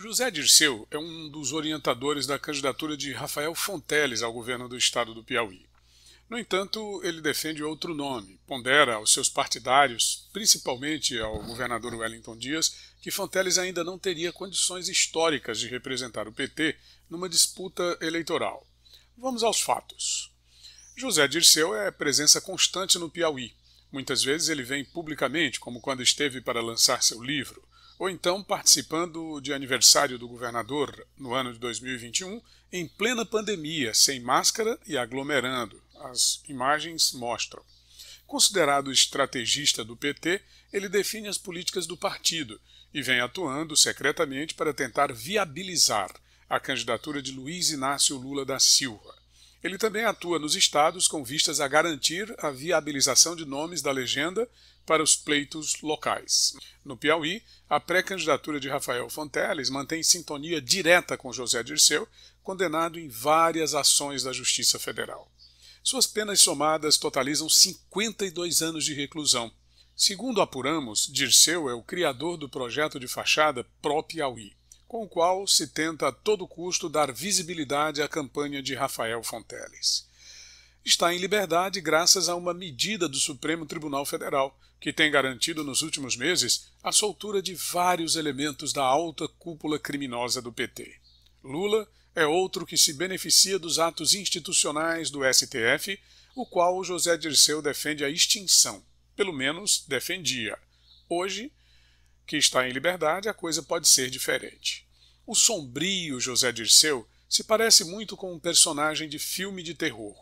José Dirceu é um dos orientadores da candidatura de Rafael Fonteles ao governo do estado do Piauí. No entanto, ele defende outro nome, pondera aos seus partidários, principalmente ao governador Wellington Dias, que Fonteles ainda não teria condições históricas de representar o PT numa disputa eleitoral. Vamos aos fatos. José Dirceu é presença constante no Piauí. Muitas vezes ele vem publicamente, como quando esteve para lançar seu livro ou então participando de aniversário do governador no ano de 2021, em plena pandemia, sem máscara e aglomerando. As imagens mostram. Considerado estrategista do PT, ele define as políticas do partido e vem atuando secretamente para tentar viabilizar a candidatura de Luiz Inácio Lula da Silva. Ele também atua nos estados com vistas a garantir a viabilização de nomes da legenda para os pleitos locais. No Piauí, a pré-candidatura de Rafael Fonteles mantém sintonia direta com José Dirceu, condenado em várias ações da Justiça Federal. Suas penas somadas totalizam 52 anos de reclusão. Segundo apuramos, Dirceu é o criador do projeto de fachada Pró Piauí com o qual se tenta a todo custo dar visibilidade à campanha de Rafael Fonteles. Está em liberdade graças a uma medida do Supremo Tribunal Federal, que tem garantido nos últimos meses a soltura de vários elementos da alta cúpula criminosa do PT. Lula é outro que se beneficia dos atos institucionais do STF, o qual José Dirceu defende a extinção, pelo menos defendia. Hoje que está em liberdade, a coisa pode ser diferente. O sombrio José Dirceu se parece muito com um personagem de filme de terror.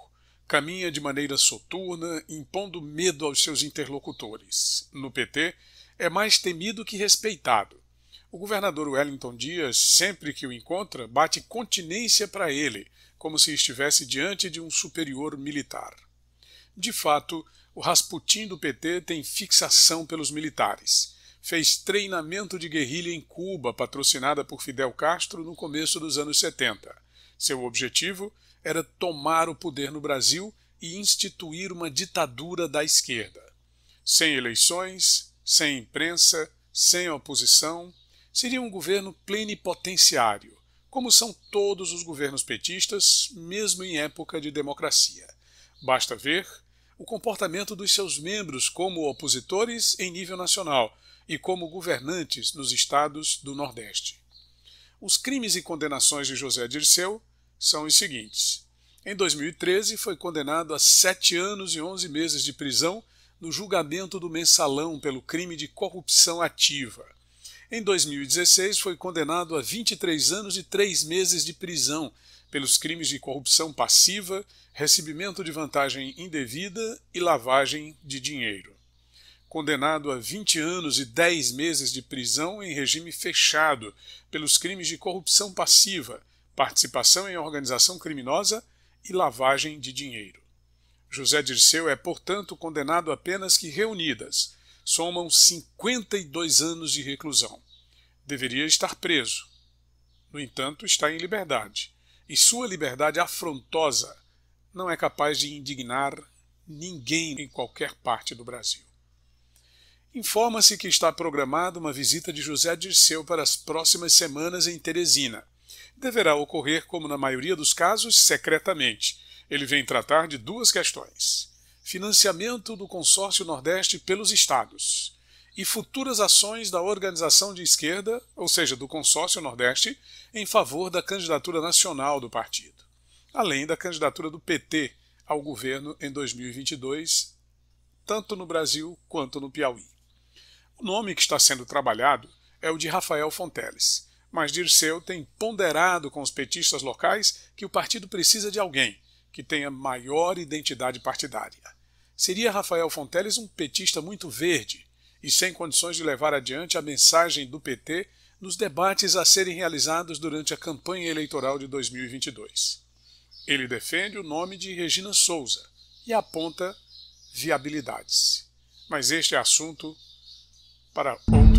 Caminha de maneira soturna, impondo medo aos seus interlocutores. No PT, é mais temido que respeitado. O governador Wellington Dias, sempre que o encontra, bate continência para ele, como se estivesse diante de um superior militar. De fato, o Rasputin do PT tem fixação pelos militares fez treinamento de guerrilha em Cuba, patrocinada por Fidel Castro no começo dos anos 70. Seu objetivo era tomar o poder no Brasil e instituir uma ditadura da esquerda. Sem eleições, sem imprensa, sem oposição, seria um governo plenipotenciário, como são todos os governos petistas, mesmo em época de democracia. Basta ver o comportamento dos seus membros como opositores em nível nacional, e como governantes nos estados do Nordeste. Os crimes e condenações de José Dirceu são os seguintes. Em 2013, foi condenado a sete anos e onze meses de prisão no julgamento do mensalão pelo crime de corrupção ativa. Em 2016, foi condenado a 23 anos e três meses de prisão pelos crimes de corrupção passiva, recebimento de vantagem indevida e lavagem de dinheiro condenado a 20 anos e 10 meses de prisão em regime fechado pelos crimes de corrupção passiva, participação em organização criminosa e lavagem de dinheiro. José Dirceu é, portanto, condenado a penas que, reunidas, somam 52 anos de reclusão. Deveria estar preso. No entanto, está em liberdade. E sua liberdade afrontosa não é capaz de indignar ninguém em qualquer parte do Brasil. Informa-se que está programada uma visita de José Dirceu para as próximas semanas em Teresina. Deverá ocorrer, como na maioria dos casos, secretamente. Ele vem tratar de duas questões: financiamento do Consórcio Nordeste pelos Estados e futuras ações da organização de esquerda, ou seja, do Consórcio Nordeste, em favor da candidatura nacional do partido, além da candidatura do PT ao governo em 2022, tanto no Brasil quanto no Piauí. O nome que está sendo trabalhado é o de Rafael Fonteles, mas Dirceu tem ponderado com os petistas locais que o partido precisa de alguém que tenha maior identidade partidária. Seria Rafael Fonteles um petista muito verde e sem condições de levar adiante a mensagem do PT nos debates a serem realizados durante a campanha eleitoral de 2022. Ele defende o nome de Regina Souza e aponta viabilidades. Mas este é assunto para outro.